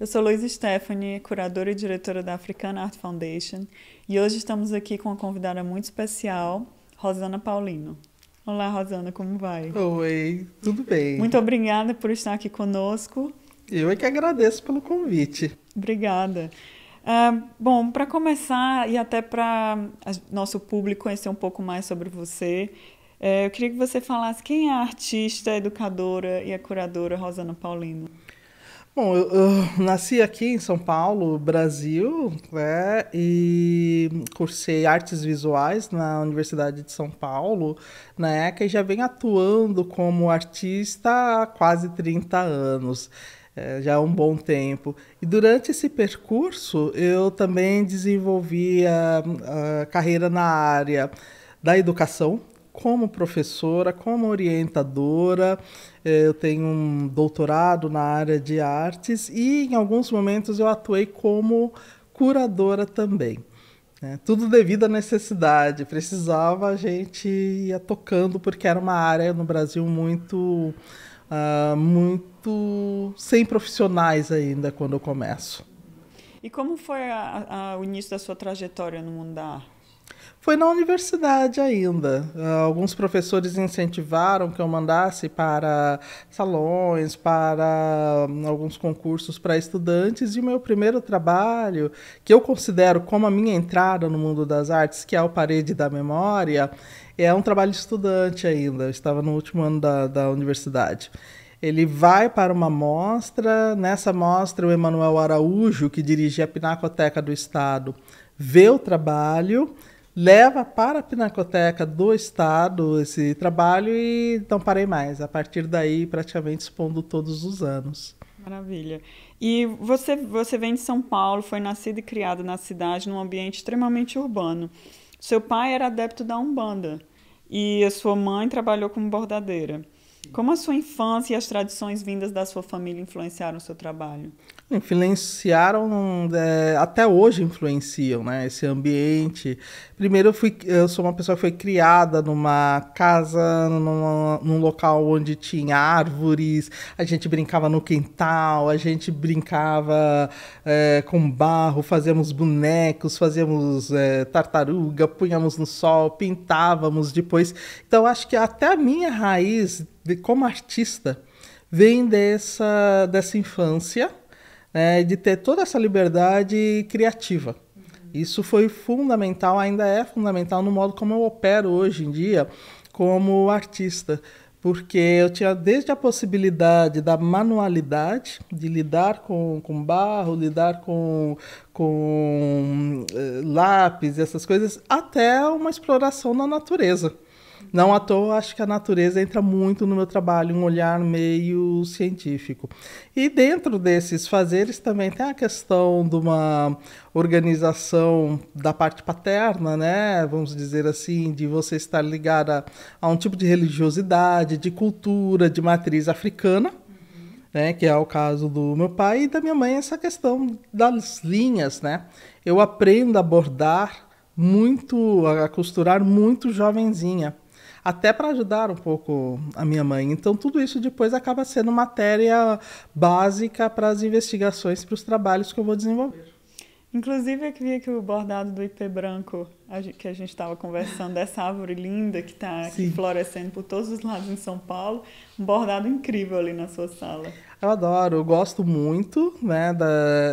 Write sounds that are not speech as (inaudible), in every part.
Eu sou Luiz Stephanie, curadora e diretora da African Art Foundation, e hoje estamos aqui com uma convidada muito especial, Rosana Paulino. Olá, Rosana, como vai? Oi, tudo bem? Muito obrigada por estar aqui conosco. Eu é que agradeço pelo convite. Obrigada. Uh, bom, para começar e até para nosso público conhecer um pouco mais sobre você, eh, eu queria que você falasse quem é a artista, educadora e a curadora Rosana Paulino. Bom, eu, eu, nasci aqui em São Paulo, Brasil, né, e cursei artes visuais na Universidade de São Paulo, na ECA, e já venho atuando como artista há quase 30 anos. É, já é um bom tempo. E durante esse percurso, eu também desenvolvi a, a carreira na área da educação, como professora, como orientadora, eh, eu tenho um doutorado na área de artes e em alguns momentos eu atuei como curadora também. Né? Tudo devido à necessidade, precisava a gente ia tocando porque era uma área no Brasil muito, uh, muito sem profissionais ainda quando eu começo. E como foi a, a, o início da sua trajetória no mundo da arte? Foi na universidade ainda. Ah, alguns professores incentivaram que eu mandasse para salões, para hum, alguns concursos para estudantes, e o meu primeiro trabalho, que eu considero como a minha entrada no mundo das artes, que é o Parede da Memória, é um trabalho de estudante ainda. Eu estava no último ano da, da universidade ele vai para uma mostra. Nessa mostra, o Emanuel Araújo, que dirige a Pinacoteca do Estado, vê o trabalho leva para a Pinacoteca do Estado esse trabalho e não parei mais. A partir daí, praticamente expondo todos os anos. Maravilha. E você, você vem de São Paulo, foi nascida e criada na cidade, num ambiente extremamente urbano. Seu pai era adepto da Umbanda e a sua mãe trabalhou como bordadeira. Como a sua infância e as tradições vindas da sua família influenciaram o seu trabalho? Influenciaram, é, até hoje influenciam, né? Esse ambiente. Primeiro, eu, fui, eu sou uma pessoa que foi criada numa casa, numa, num local onde tinha árvores, a gente brincava no quintal, a gente brincava é, com barro, fazíamos bonecos, fazíamos é, tartaruga, punhamos no sol, pintávamos depois. Então, acho que até a minha raiz como artista, vem dessa, dessa infância, né, de ter toda essa liberdade criativa. Uhum. Isso foi fundamental, ainda é fundamental no modo como eu opero hoje em dia como artista, porque eu tinha desde a possibilidade da manualidade, de lidar com, com barro, lidar com, com eh, lápis, essas coisas, até uma exploração na natureza. Não à toa, acho que a natureza entra muito no meu trabalho, um olhar meio científico. E dentro desses fazeres também tem a questão de uma organização da parte paterna, né? Vamos dizer assim, de você estar ligada a um tipo de religiosidade, de cultura, de matriz africana. Né, que é o caso do meu pai e da minha mãe, essa questão das linhas, né? Eu aprendo a bordar muito, a costurar muito jovenzinha até para ajudar um pouco a minha mãe. Então, tudo isso depois acaba sendo matéria básica para as investigações, para os trabalhos que eu vou desenvolver. Inclusive, eu queria que o bordado do IP branco que a gente estava conversando, dessa árvore linda que está florescendo por todos os lados em São Paulo, um bordado incrível ali na sua sala. Eu adoro, eu gosto muito, né? Da...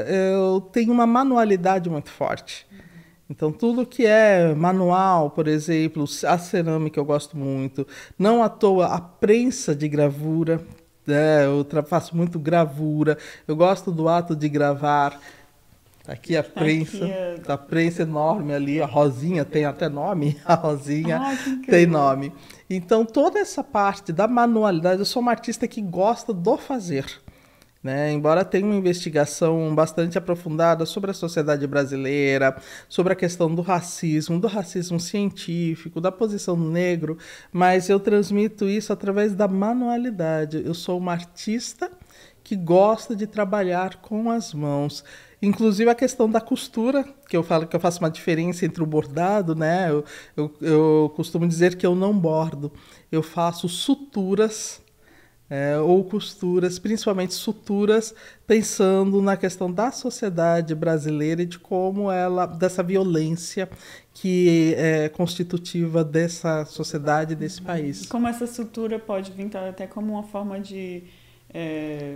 Eu tenho uma manualidade muito forte. Uhum. Então, tudo que é manual, por exemplo, a cerâmica eu gosto muito. Não à toa, a prensa de gravura, né? eu faço muito gravura. Eu gosto do ato de gravar. Tá aqui a tá prensa, tá a prensa enorme ali, a Rosinha tem até nome, (laughs) a Rosinha ah, tem nome. Então, toda essa parte da manualidade, eu sou uma artista que gosta do fazer. Né? Embora tenha uma investigação bastante aprofundada sobre a sociedade brasileira, sobre a questão do racismo, do racismo científico, da posição do negro, mas eu transmito isso através da manualidade. Eu sou uma artista que gosta de trabalhar com as mãos. Inclusive a questão da costura, que eu falo que eu faço uma diferença entre o bordado, né? Eu, eu, eu costumo dizer que eu não bordo, eu faço suturas é, ou costuras, principalmente suturas, pensando na questão da sociedade brasileira e de como ela, dessa violência que é constitutiva dessa sociedade, desse país. Como essa sutura pode vir então, até como uma forma de é,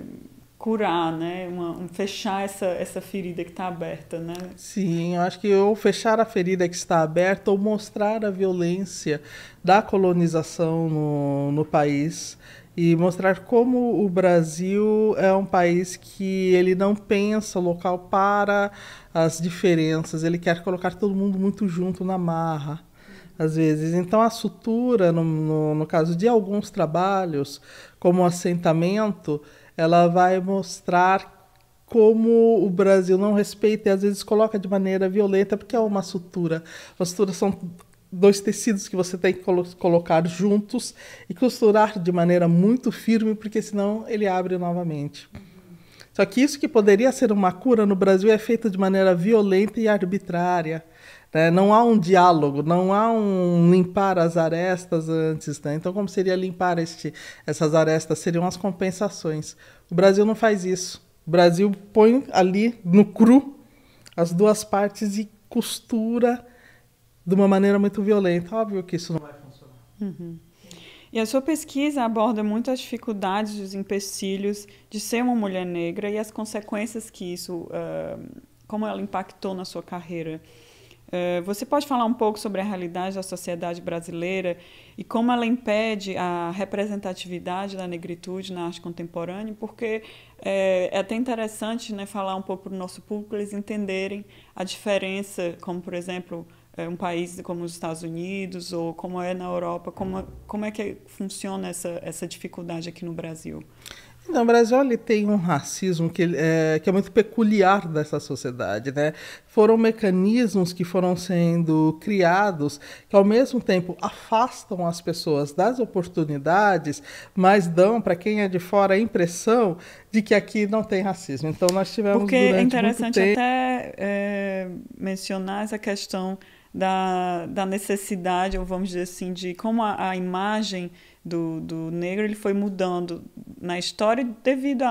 curar, né? Uma, um, fechar essa, essa ferida que está aberta, né? Sim, eu acho que ou fechar a ferida que está aberta ou mostrar a violência da colonização no, no país e mostrar como o Brasil é um país que ele não pensa local para as diferenças, ele quer colocar todo mundo muito junto na marra. Às vezes. Então, a sutura, no, no, no caso de alguns trabalhos, como o assentamento, ela vai mostrar como o Brasil não respeita e às vezes coloca de maneira violenta, porque é uma sutura. As suturas são dois tecidos que você tem que colocar juntos e costurar de maneira muito firme, porque senão ele abre novamente. Só que isso que poderia ser uma cura no Brasil é feito de maneira violenta e arbitrária. Né? Não há um diálogo, não há um limpar as arestas antes. Né? Então, como seria limpar este, essas arestas? Seriam as compensações. O Brasil não faz isso. O Brasil põe ali no cru as duas partes e costura de uma maneira muito violenta. Óbvio que isso não vai funcionar. Uhum. E a sua pesquisa aborda muito as dificuldades, os empecilhos de ser uma mulher negra e as consequências que isso, uh, como ela impactou na sua carreira. Uh, você pode falar um pouco sobre a realidade da sociedade brasileira e como ela impede a representatividade da negritude na arte contemporânea? Porque uh, é, até interessante né, falar um pouco para o nosso público, eles entenderem a diferença, como, por exemplo, é, um país como os Estados Unidos ou como é na Europa? Como, como é que funciona essa, essa dificuldade aqui no Brasil? então o Brasil ele tem um racismo que é, que é muito peculiar dessa sociedade. Né? Foram mecanismos que foram sendo criados que, ao mesmo tempo, afastam as pessoas das oportunidades, mas dão para quem é de fora a impressão de que aqui não tem racismo. Então, nós tivemos. Porque é interessante até é, mencionar essa questão da, da necessidade, ou vamos dizer assim, de como a, a imagem do, do negro ele foi mudando na história devido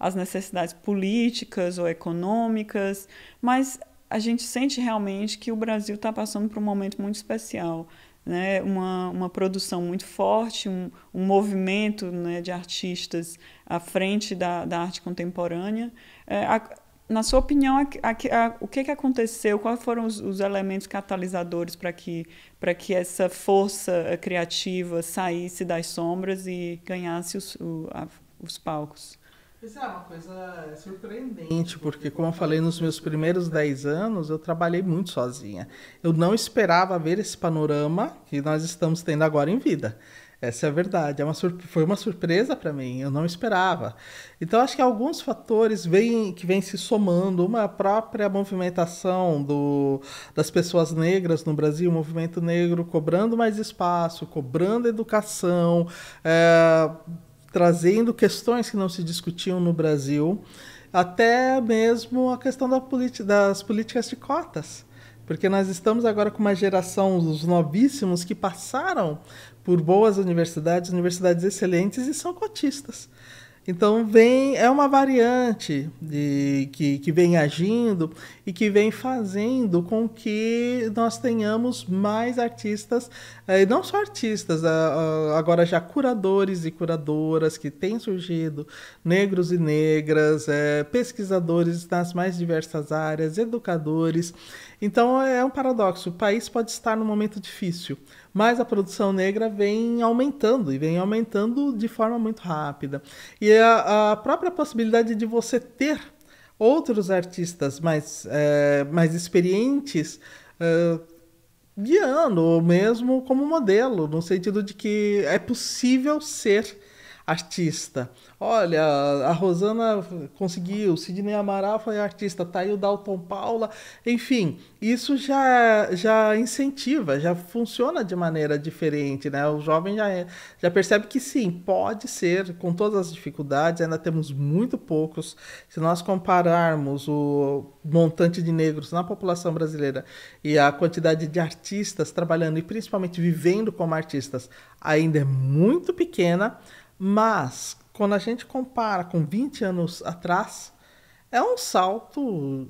às necessidades políticas ou econômicas, mas a gente sente realmente que o Brasil está passando por um momento muito especial. Né, uma, uma produção muito forte, um, um movimento né, de artistas à frente da, da arte contemporânea. É, a, na sua opinião, a, a, a, o que, que aconteceu? Quais foram os, os elementos catalisadores para que, que essa força eh, criativa saísse das sombras e ganhasse os, o, os palcos? Isso é uma coisa surpreendente, porque, como eu falei, nos meus primeiros 10 anos eu trabalhei muito sozinha. Eu não esperava ver esse panorama que nós estamos tendo agora em vida. Essa é a verdade. É uma Foi uma surpresa para mim. Eu não esperava. Então acho que alguns fatores vêm que vêm se somando. Uma é própria movimentação do, das pessoas negras no Brasil, o movimento negro cobrando mais espaço, cobrando educação, é, trazendo questões que não se discutiam no Brasil, até mesmo a questão da das políticas de cotas porque nós estamos agora com uma geração dos novíssimos que passaram por boas universidades, universidades excelentes e são cotistas. Então vem é uma variante de, que, que vem agindo e que vem fazendo com que nós tenhamos mais artistas, eh, e não só artistas, agora já curadores e curadoras que têm surgido, negros e negras, eh, pesquisadores nas mais diversas áreas, educadores. Então é um paradoxo. O país pode estar num momento difícil, mas a produção negra vem aumentando e vem aumentando de forma muito rápida. E a, a própria possibilidade de você ter outros artistas mais, é, mais experientes. É, guiando ou mesmo como modelo, no sentido de que é possível ser artista. Olha, a Rosana conseguiu, Sidney Amaral foi artista, tá aí o Dalton Paula. Enfim, isso já, já incentiva, já funciona de maneira diferente, né? O jovem já, é, já percebe que sim, pode ser, com todas as dificuldades, ainda temos muito poucos. Se nós compararmos o montante de negros na população brasileira e a quantidade de artistas trabalhando e principalmente vivendo como artistas ainda é muito pequena, mas, quando a gente compara com 20 anos atrás, é um salto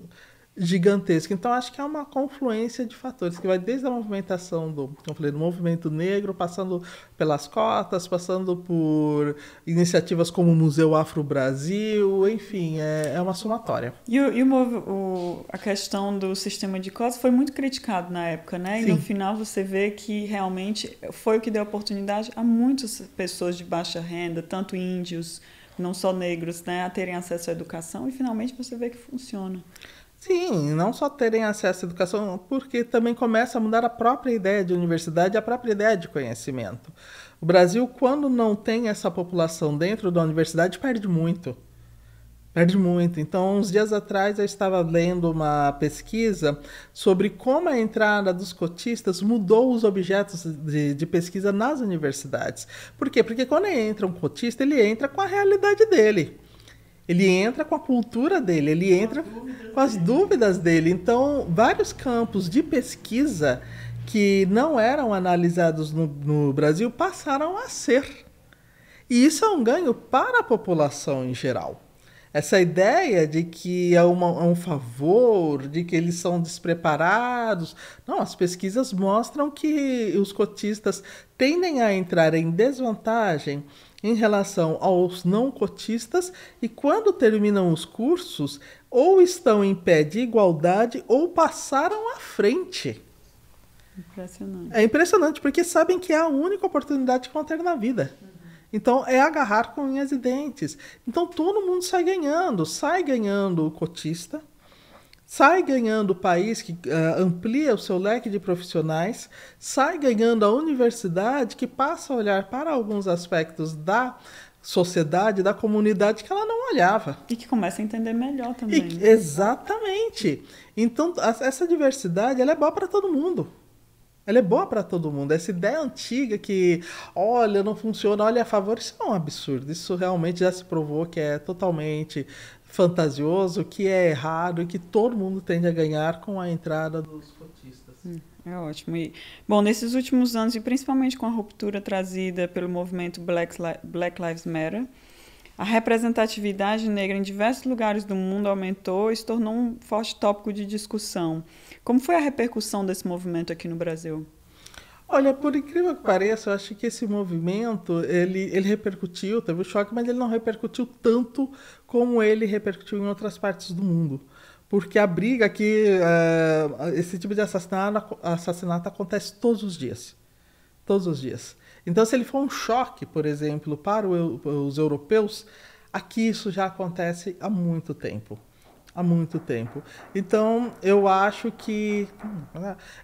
gigantesca. Então acho que é uma confluência de fatores que vai desde a movimentação do, como falei, do movimento negro, passando pelas cotas, passando por iniciativas como o Museu Afro Brasil, enfim, é, é uma somatória. E, e o, o, a questão do sistema de cotas foi muito criticado na época, né? E Sim. no final você vê que realmente foi o que deu oportunidade a muitas pessoas de baixa renda, tanto índios, não só negros, né, a terem acesso à educação e finalmente você vê que funciona. Sim, não só terem acesso à educação, porque também começa a mudar a própria ideia de universidade, a própria ideia de conhecimento. O Brasil, quando não tem essa população dentro da universidade, perde muito. Perde muito. Então, uns dias atrás eu estava lendo uma pesquisa sobre como a entrada dos cotistas mudou os objetos de, de, pesquisa nas universidades. Por quê? Porque quando entra um cotista, ele entra com a realidade dele. Ele entra com a cultura dele, ele entra com as dúvidas dele. Então, vários campos de pesquisa que não eram analisados no, no Brasil passaram a ser. E isso é um ganho para a população em geral essa ideia de que é, uma, é, um favor, de que eles são despreparados. Não, as pesquisas mostram que os cotistas tendem a entrar em desvantagem em relação aos não cotistas e quando terminam os cursos, ou estão em pé de igualdade ou passaram à frente. Impressionante. É impressionante, porque sabem que é a única oportunidade que vão ter na vida. Uhum. Então, é agarrar com unhas e dentes. Então, todo mundo sai ganhando. Sai ganhando o cotista, sai ganhando o país que uh, amplia o seu leque de profissionais, sai ganhando a universidade que passa a olhar para alguns aspectos da sociedade, da comunidade que ela não olhava. E que começa a entender melhor também. E, né? exatamente. Então, essa diversidade ela é boa para todo mundo. Ela é boa para todo mundo. Essa ideia antiga que, olha, não funciona, olha a favor, isso é um absurdo. Isso realmente já se provou que é totalmente fantasioso, que é errado e que todo mundo tende a ganhar com a entrada dos cotistas. Hum, é ótimo. E, bom, nesses últimos anos, e principalmente com a ruptura trazida pelo movimento Black, Lives Matter, a representatividade negra em diversos lugares do mundo aumentou e se tornou um forte tópico de discussão. Como foi a repercussão desse movimento aqui no Brasil? Olha, por incrível que pareça, eu acho que esse movimento ele, ele repercutiu, teve um choque, mas ele não repercutiu tanto como ele repercutiu em outras partes do mundo. Porque a briga que uh, esse tipo de assassinato, assassinato acontece todos os dias. Todos os dias. Então, se ele for um choque, por exemplo, para os europeus, aqui isso já acontece há muito tempo. Há muito tempo. Então, eu acho que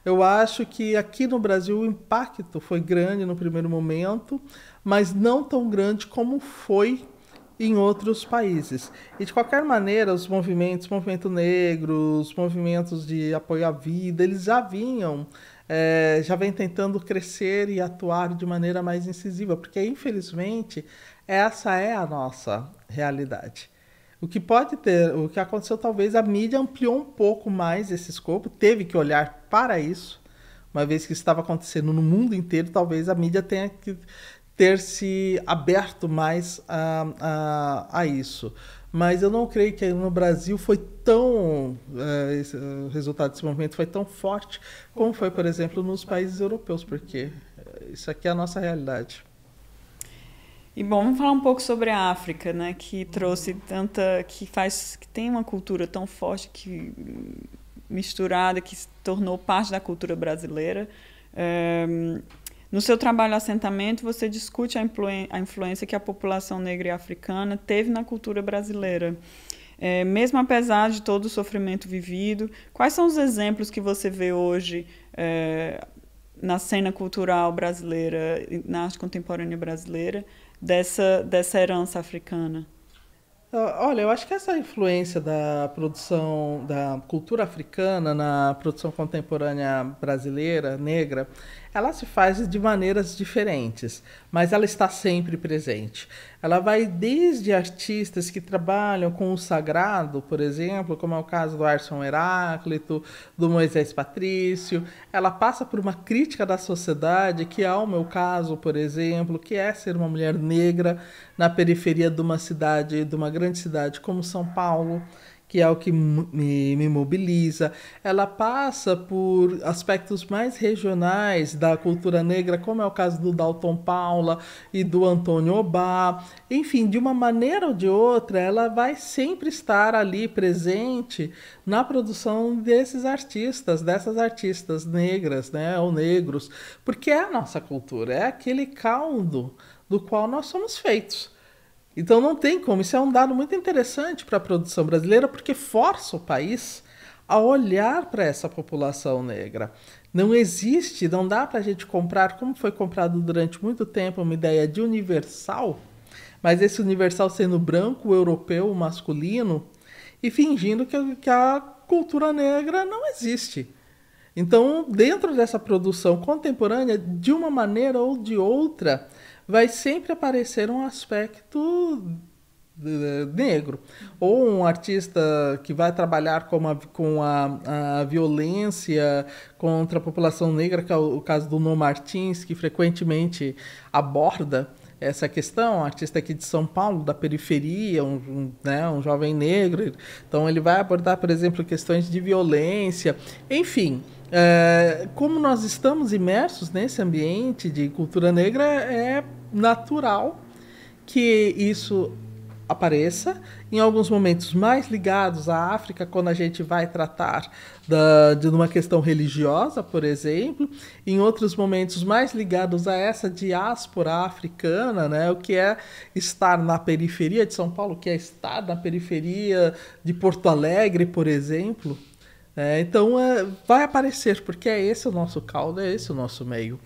eu acho que aqui no Brasil o impacto foi grande no primeiro momento, mas não tão grande como foi em outros países. E de qualquer maneira, os movimentos, movimento negro, os movimentos de apoio à vida, eles já vinham, é, já vem tentando crescer e atuar de maneira mais incisiva, porque infelizmente essa é a nossa realidade. O que pode ter, o que aconteceu talvez a mídia ampliou um pouco mais esse escopo, teve que olhar para isso, uma vez que estava acontecendo no mundo inteiro, talvez a mídia tenha que ter se aberto mais a, a, a isso. Mas eu não creio que no Brasil foi tão. É, o resultado desse movimento foi tão forte como foi, por exemplo, nos países europeus, porque eh, isso aqui é a nossa realidade. E bom, vamos falar um pouco sobre a África, né? Que trouxe tanta, que faz, que tem uma cultura tão forte que misturada, que se tornou parte da cultura brasileira. No seu trabalho assentamento, você discute a, a influência que a população negra e africana teve na cultura brasileira. É, mesmo apesar de todo o sofrimento vivido, quais são os exemplos que você vê hoje é, na cena cultural brasileira, na arte contemporânea brasileira, dessa, dessa herança africana? Ah, olha, eu acho que essa influência da produção da cultura africana na produção contemporânea brasileira, negra, ela se faz de maneiras diferentes, mas ela está sempre presente. Ela vai desde artistas que trabalham com o sagrado, por exemplo, como é o caso do Arson Heráclito, do Moisés Patrício, ela passa por uma crítica da sociedade, que é o meu caso, por exemplo, que é ser uma mulher negra na periferia de uma cidade, de uma grande cidade como São Paulo que é o que me, me mobiliza. Ela passa por aspectos mais regionais da cultura negra, como é o caso do Dalton Paula e do Antônio Obá. Enfim, de uma maneira ou de outra, ela vai sempre estar ali presente na produção desses artistas, dessas artistas negras, né, ou negros, porque é a nossa cultura, é aquele caldo do qual nós somos feitos. Então não tem como. Isso é um dado muito interessante para a produção brasileira, porque força o país a olhar para essa população negra. Não existe, não dá para a gente comprar, como foi comprado durante muito tempo, uma ideia de universal, mas esse universal sendo branco, europeu, masculino, e fingindo que, que a cultura negra não existe. Então, dentro dessa produção contemporânea, de uma maneira ou de outra, vai sempre aparecer um aspecto eh, negro ou um artista que vai trabalhar com a, com a, a violência contra a população negra, que é o, caso do No Martins, que frequentemente aborda essa questão, um artista aqui de São Paulo, da periferia, um, um, né, um jovem negro, então ele vai abordar, por exemplo, questões de violência, enfim, é, como nós estamos imersos nesse ambiente de cultura negra, é natural que isso apareça. Em alguns momentos mais ligados à África, quando a gente vai tratar da, de uma questão religiosa, por exemplo, em outros momentos mais ligados a essa diáspora africana, né, o que é estar na periferia de São Paulo, o que é estar na periferia de Porto Alegre, por exemplo. É, então é, vai aparecer, porque é esse o nosso caldo, é esse o nosso meio.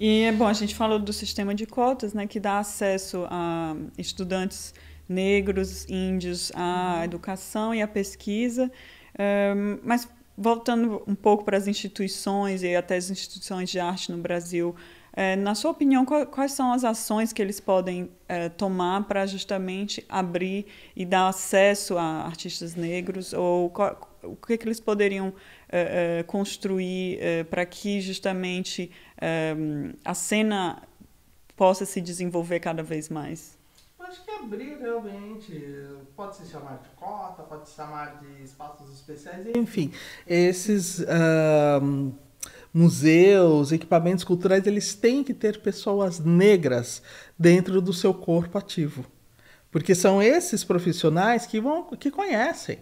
E é bom, a gente falou do sistema de cotas, né, que dá acesso a estudantes negros, índios, à educação e à pesquisa. É, mas voltando um pouco para as instituições e até as instituições de arte no Brasil, é, na sua opinião, qual, quais são as ações que eles podem é, tomar para justamente abrir e dar acesso a artistas negros? Ou qual, o que, é que eles poderiam uh, uh, construir uh, eh, para que justamente a cena possa se desenvolver cada vez mais? Acho que abrir realmente, pode se chamar de cota, pode se chamar de espaços especiais, enfim, esses museus, equipamentos culturais, eles têm que ter pessoas negras dentro do seu corpo ativo. Porque são esses profissionais que, vão, que conhecem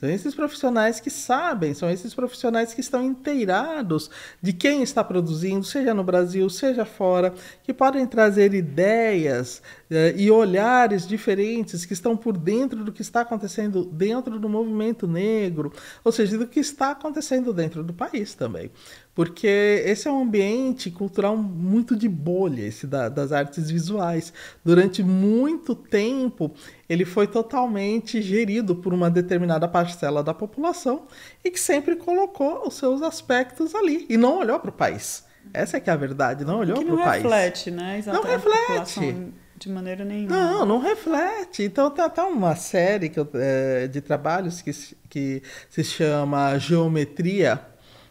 são esses profissionais que sabem, são esses profissionais que estão inteirados de quem está produzindo, seja no Brasil, seja fora, que podem trazer ideias eh, e olhares diferentes que estão por dentro do que está acontecendo dentro do movimento negro, ou seja, do que está acontecendo dentro do país também. Porque esse é um ambiente cultural muito de bolha, esse da, das artes visuais. Durante muito tempo, ele foi totalmente gerido por uma determinada parcela da população e que sempre colocou os seus aspectos ali e não olhou para o país. Essa é que é a verdade, não olhou para o país. Não reflete, né? Exatamente. Não reflete de maneira nenhuma. Não, não reflete. Então tá, tá uma série que eu, é, de trabalhos que, que se chama Geometria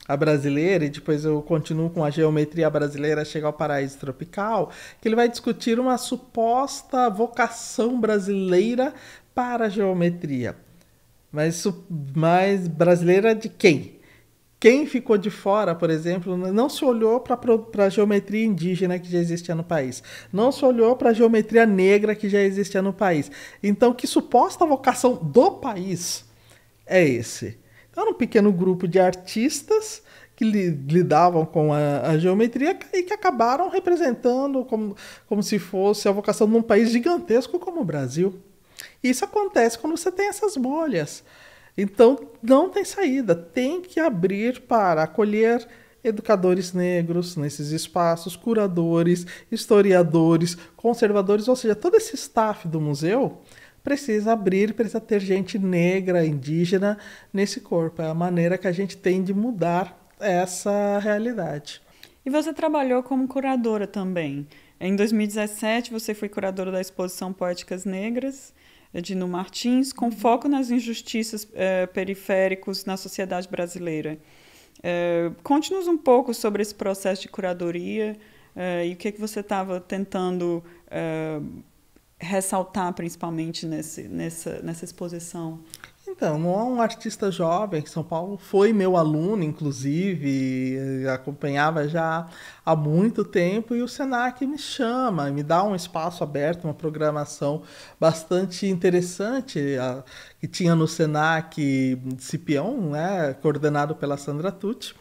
a brasileira, e depois eu continuo com a geometria brasileira, chega ao paraíso tropical, que ele vai discutir uma suposta vocação brasileira para a geometria. Mas, mas brasileira de quem? Quem ficou de fora, por exemplo, não se olhou para a geometria indígena que já existia no país, não se olhou para a geometria negra que já existia no país. Então, que suposta vocação do país é esse? Era um pequeno grupo de artistas que lidavam com a, a, geometria e que acabaram representando como, como se fosse a vocação de um país gigantesco como o Brasil. isso acontece quando você tem essas bolhas. Então não tem saída, tem que abrir para acolher educadores negros nesses espaços, curadores, historiadores, conservadores, ou seja, todo esse staff do museu precisa abrir, precisa ter gente negra, indígena nesse corpo. É a maneira que a gente tem de mudar essa realidade. E você trabalhou como curadora também. Em 2017, você foi curadora da exposição Poéticas Negras eh, de Nuno Martins, com foco nas injustiças eh, periféricos na sociedade brasileira. Eh, conte-nos um pouco sobre esse processo de curadoria eh, e o que, é que você estava tentando ressaltar principalmente nesse, nessa, nessa exposição? Então, é um artista jovem que São Paulo foi meu aluno, inclusive, acompanhava já há muito tempo, e o Senac me chama, me dá um espaço aberto, uma programação bastante interessante a, que tinha no Senac Cipião, né, coordenado pela Sandra Tucci,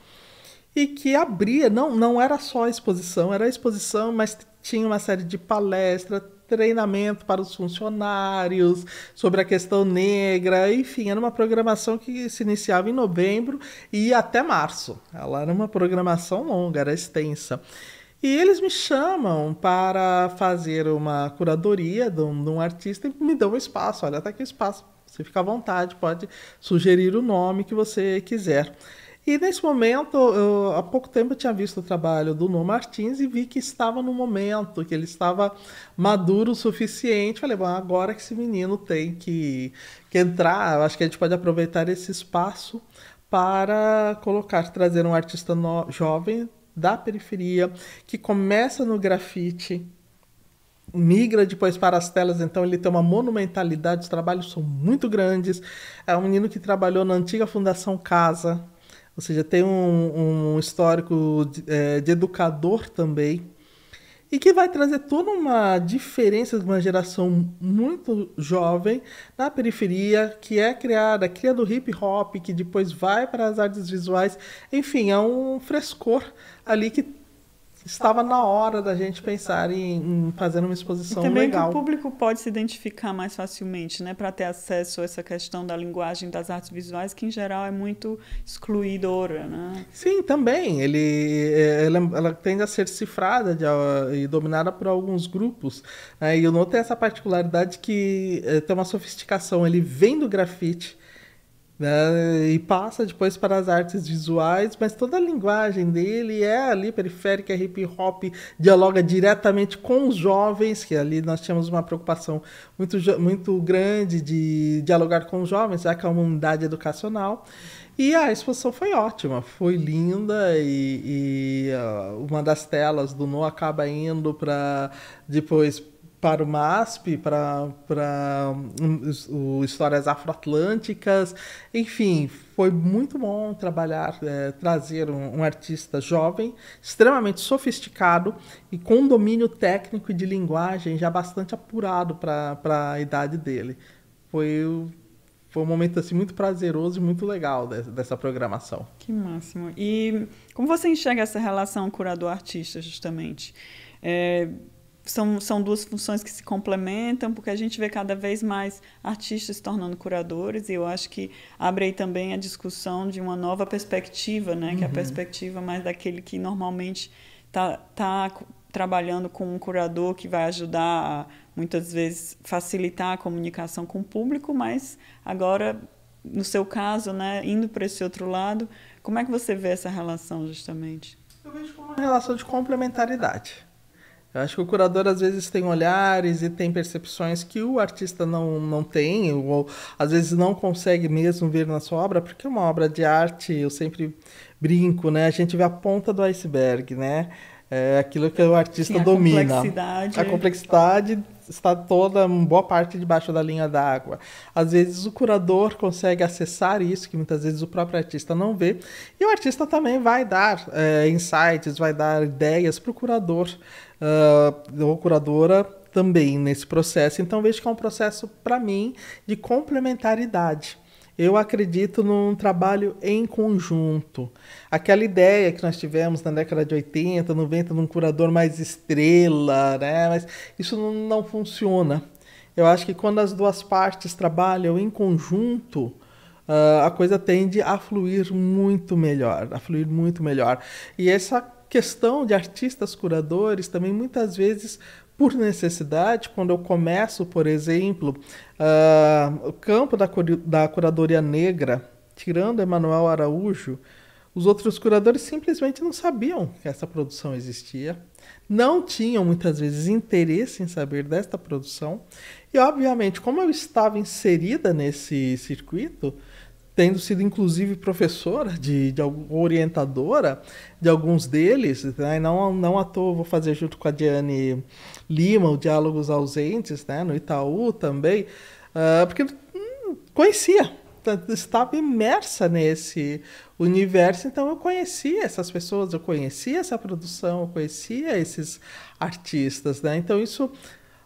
e que abria, não, não era só a exposição, era a exposição, mas tinha uma série de palestras, treinamento para os funcionários, sobre a questão negra, enfim, era uma programação que se iniciava em novembro e até março. Ela era uma programação longa, era extensa. E eles me chamam para fazer uma curadoria de um, de um artista e me dão um espaço. Olha, tá aqui o espaço. Você fica à vontade, pode sugerir o nome que você quiser. E nesse momento, eu, há pouco tempo eu tinha visto o trabalho do No Martins e vi que estava no momento, que ele estava maduro o suficiente. Falei, bom, agora que esse menino tem que, que entrar, acho que a gente pode aproveitar esse espaço para colocar, trazer um artista no, jovem da periferia, que começa no grafite, migra depois para as telas, então ele tem uma monumentalidade, os trabalhos são muito grandes. É um menino que trabalhou na antiga Fundação Casa, ou seja, tem um, um histórico de, é, de educador também, e que vai trazer toda uma diferença de uma geração muito jovem na periferia, que é criada, cria do hip hop, que depois vai para as artes visuais. Enfim, é um frescor ali que estava na hora da gente pensar em, em fazer uma exposição e também legal. Também o público pode se identificar mais facilmente, né, para ter acesso a essa questão da linguagem das artes visuais, que em geral é muito excluidora, né? Sim, também. Ele, é, ela, ela tende a ser cifrada de, e dominada por alguns grupos. Né? E o No tem essa particularidade que é, tem uma sofisticação. Ele vem do grafite, né? E passa depois para as artes visuais, mas toda a linguagem dele é ali periférica, é hip hop, dialoga diretamente com os jovens, que ali nós tínhamos uma preocupação muito, muito grande de dialogar com os jovens, já que é uma unidade educacional. E a exposição foi ótima, foi linda e, e uh, uma das telas do No acaba indo para depois para o MASP, para, para hum, o Histórias Afroatlânticas. Enfim, foi muito bom trabalhar, é, trazer um, um, artista jovem, extremamente sofisticado e com domínio técnico e de linguagem já bastante apurado para a idade dele. Foi, foi um momento assim, muito prazeroso e muito legal dessa, dessa programação. Que máximo. E como você enxerga essa relação curador-artista, justamente? É são, são duas funções que se complementam, porque a gente vê cada vez mais artistas se tornando curadores, e eu acho que abre aí também a discussão de uma nova perspectiva, né? Uhum. que é a uhum. perspectiva mais daquele que normalmente está tá, tá trabalhando com um curador que vai ajudar, a, muitas vezes, facilitar a comunicação com o público, mas agora, no seu caso, né, indo para esse outro lado, como é que você vê essa relação, justamente? Eu vejo como uma relação de complementaridade eu acho que o curador às vezes tem olhares e tem percepções que o artista não, não tem, ou às vezes não consegue mesmo ver na sua obra, porque é uma obra de arte, eu sempre brinco, né? A gente vê a ponta do iceberg, né? É aquilo que o artista Sim, a domina. Complexidade. A né? complexidade está toda, uma boa parte debaixo da linha d'água. Às vezes o curador consegue acessar isso, que muitas vezes o próprio artista não vê, e o artista também vai dar é, insights, vai dar ideias para o curador uh, ou curadora também nesse processo. Então vejo que é um processo para mim de complementaridade. Eu acredito num trabalho em conjunto. Aquela ideia que nós tivemos na década de 80, 90, num curador mais estrela, né? Mas isso não, não funciona. Eu acho que quando as duas partes trabalham em conjunto, uh, a coisa tende a fluir muito melhor, a fluir muito melhor. E essa questão de artistas curadores também muitas vezes por necessidade, quando eu começo, por exemplo, uh, o campo da, da curadoria negra, tirando Emanuel Araújo, os outros curadores simplesmente não sabiam que essa produção existia, não tinham muitas vezes interesse em saber desta produção, e obviamente, como eu estava inserida nesse circuito, tendo sido inclusive professora de, de orientadora de alguns deles, né? não não à toa vou fazer junto com a Diane Lima o diálogos ausentes, né, no Itaú também, uh, porque hum, conhecia, tá, estava imersa nesse universo, então eu conhecia essas pessoas, eu conhecia essa produção, eu conhecia esses artistas, né? Então isso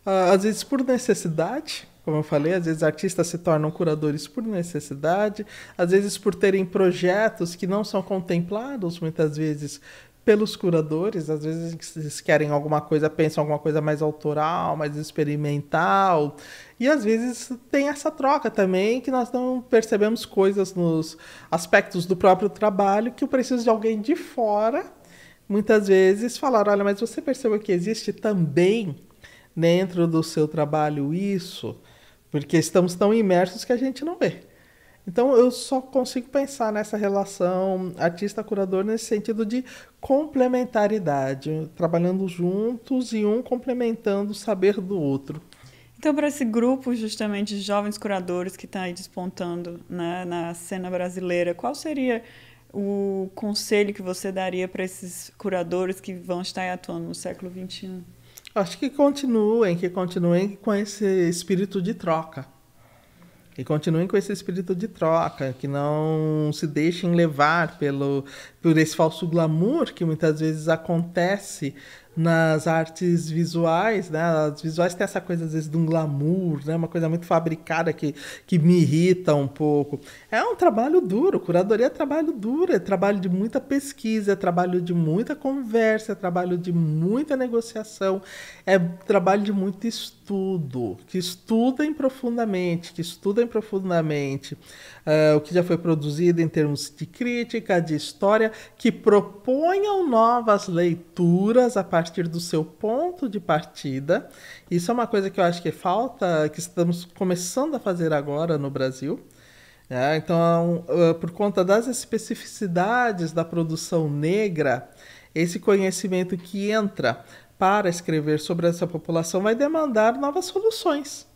ah, às vezes por necessidade como eu falei, às vezes artistas se tornam curadores por necessidade, às vezes por terem projetos que não são contemplados muitas vezes pelos curadores, às vezes eles querem alguma coisa, pensam alguma coisa mais autoral, mais experimental, e às vezes tem essa troca também, que nós não percebemos coisas nos aspectos do próprio trabalho que eu preciso de alguém de fora, muitas vezes, falar: olha, mas você percebeu que existe também dentro do seu trabalho isso? Porque estamos tão imersos que a gente não vê. Então eu só consigo pensar nessa relação artista-curador nesse sentido de complementaridade, trabalhando juntos e um complementando o saber do outro. Então, para esse grupo justamente de jovens curadores que está aí despontando né, na cena brasileira, qual seria o conselho que você daria para esses curadores que vão estar atuando no século XXI? Acho que continuem, que continuem com esse espírito de troca. Que continuem com esse espírito de troca, que não se deixem levar pelo, por esse falso glamour que muitas vezes acontece nas artes visuais, né? As visuais têm essa coisa, às vezes, de um glamour, né? Uma coisa muito fabricada que, que me irrita um pouco. É um trabalho duro, curadoria é trabalho duro, é trabalho de muita pesquisa, é trabalho de muita conversa, é trabalho de muita negociação, é trabalho de muito estudo. Que estudem profundamente, que estudem profundamente uh, o que já foi produzido em termos de crítica, de história, que proponham novas leituras a partir do seu ponto de partida. Isso é uma coisa que eu acho que falta, que estamos começando a fazer agora no Brasil. É, então, é eh, por conta das especificidades da produção negra, esse conhecimento que entra para escrever sobre essa população vai demandar novas soluções.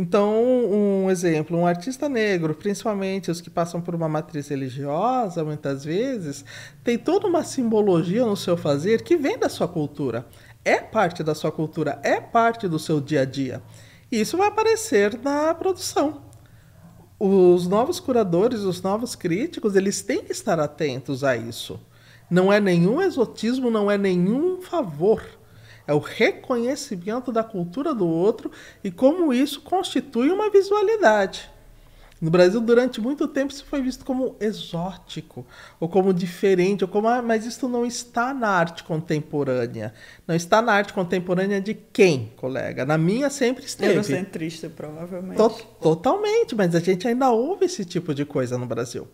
Então, um exemplo, um artista negro, principalmente os que passam por uma matriz religiosa, muitas vezes, tem toda uma simbologia no seu fazer que vem da sua cultura. É parte da sua cultura, é parte do seu dia a dia. E isso vai aparecer na produção. Os novos curadores, os novos críticos, eles têm que estar atentos a isso. Não é nenhum exotismo, não é nenhum favor é o reconhecimento da cultura do outro e como isso constitui uma visualidade. No Brasil, durante muito tempo, isso foi visto como exótico, ou como diferente, ou como. Ah, mas isso não está na arte contemporânea. Não está na arte contemporânea de quem, colega? Na minha sempre esteve. Eurocentrista, provavelmente. totalmente, mas a gente ainda ouve esse tipo de coisa no Brasil.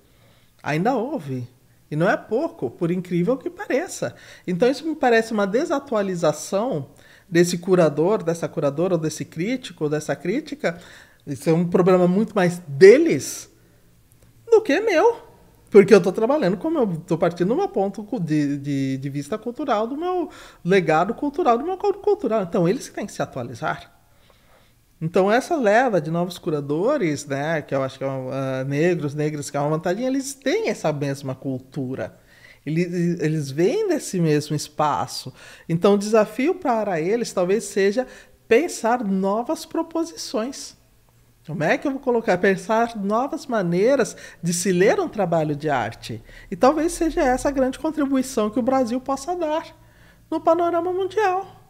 Ainda ouve. E não é pouco, por incrível que pareça. Então isso me parece uma desatualização desse curador, dessa curadora, ou desse crítico, ou dessa crítica. Isso é um problema muito mais deles do que meu. Porque eu estou trabalhando como eu estou partindo de uma ponto de, de, de, vista cultural do meu legado cultural, do meu código cultural. Então, eles têm que se atualizar. Então essa leva de novos curadores, né, que eu acho que é uma, uh, negros, negras que é uma vantagem, eles têm essa mesma cultura. Eles, eles vêm desse mesmo espaço. Então o desafio para eles talvez seja pensar novas proposições. Como é que eu vou colocar? Pensar novas maneiras de se ler um trabalho de arte. E talvez seja essa a grande contribuição que o Brasil possa dar no panorama mundial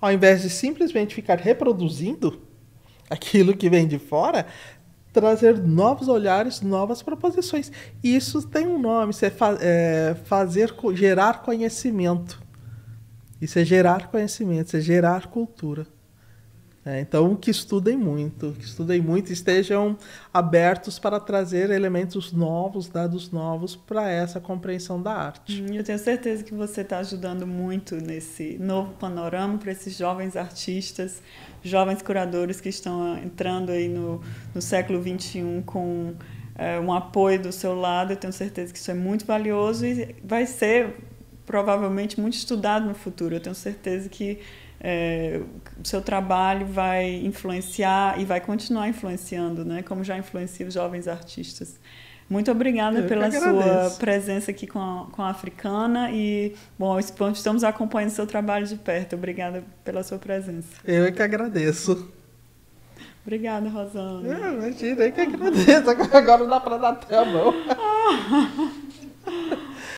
ao invés de simplesmente ficar reproduzindo aquilo que vem de fora, trazer novos olhares, novas proposições. isso tem um nome, isso é, fa é fazer, gerar conhecimento. Isso é gerar conhecimento, isso é gerar cultura. É, então, que estudem muito, que estudem muito, estejam abertos para trazer elementos novos, dados novos para essa compreensão da arte. Hum, eu tenho certeza que você está ajudando muito nesse novo panorama para esses jovens artistas, jovens curadores que estão ah, entrando aí no, no século XXI com é, um apoio do seu lado. Eu tenho certeza que isso é muito valioso e vai ser provavelmente muito estudado no futuro. Eu tenho certeza que é, o seu trabalho vai influenciar e vai continuar influenciando, né? Como já influencia os jovens artistas. Muito obrigada Eu pela sua presença aqui com a, com a Africana e, bom, estamos acompanhando o seu trabalho de perto. Obrigada pela sua presença. Eu é que agradeço. Obrigada, Rosana. Não, imagina, eu que agradeço. Agora não dá para dar até a mão. (laughs)